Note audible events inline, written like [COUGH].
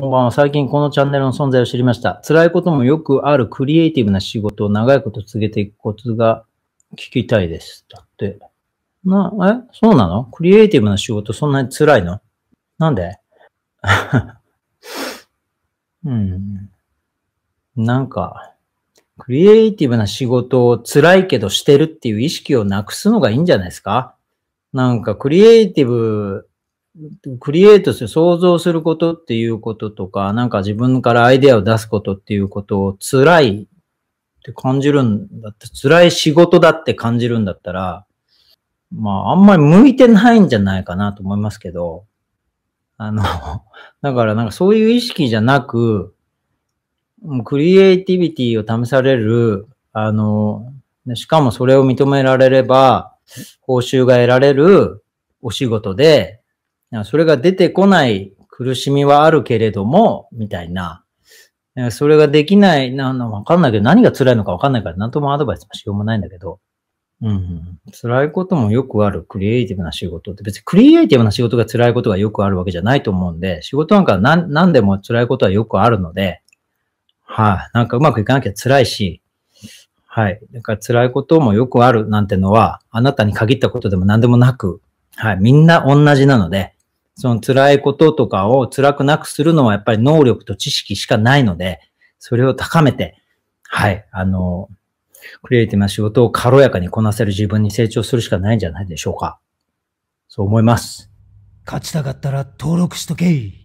こんばんは。最近このチャンネルの存在を知りました。辛いこともよくあるクリエイティブな仕事を長いこと続けていくコツが聞きたいです。だって。な、えそうなのクリエイティブな仕事そんなに辛いのなんで [LAUGHS] うん。なんか、クリエイティブな仕事を辛いけどしてるっていう意識をなくすのがいいんじゃないですかなんかクリエイティブクリエイトする、想像することっていうこととか、なんか自分からアイデアを出すことっていうことを辛いって感じるんだって、辛い仕事だって感じるんだったら、まあ、あんまり向いてないんじゃないかなと思いますけど、あの、[LAUGHS] だからなんかそういう意識じゃなく、クリエイティビティを試される、あの、しかもそれを認められれば、報酬が得られるお仕事で、それが出てこない苦しみはあるけれども、みたいな。それができない、なのわかんないけど、何が辛いのかわかんないから、なんともアドバイスもしようもないんだけど、うん、辛いこともよくあるクリエイティブな仕事って、別にクリエイティブな仕事が辛いことがよくあるわけじゃないと思うんで、仕事なんか何何でも辛いことはよくあるので、はい、あ、なんかうまくいかなきゃ辛いし、はい。だから辛いこともよくあるなんてのは、あなたに限ったことでも何でもなく、はい。みんな同じなので、その辛いこととかを辛くなくするのはやっぱり能力と知識しかないので、それを高めて、はい、あの、クリエイティブな仕事を軽やかにこなせる自分に成長するしかないんじゃないでしょうか。そう思います。勝ちたかったら登録しとけい。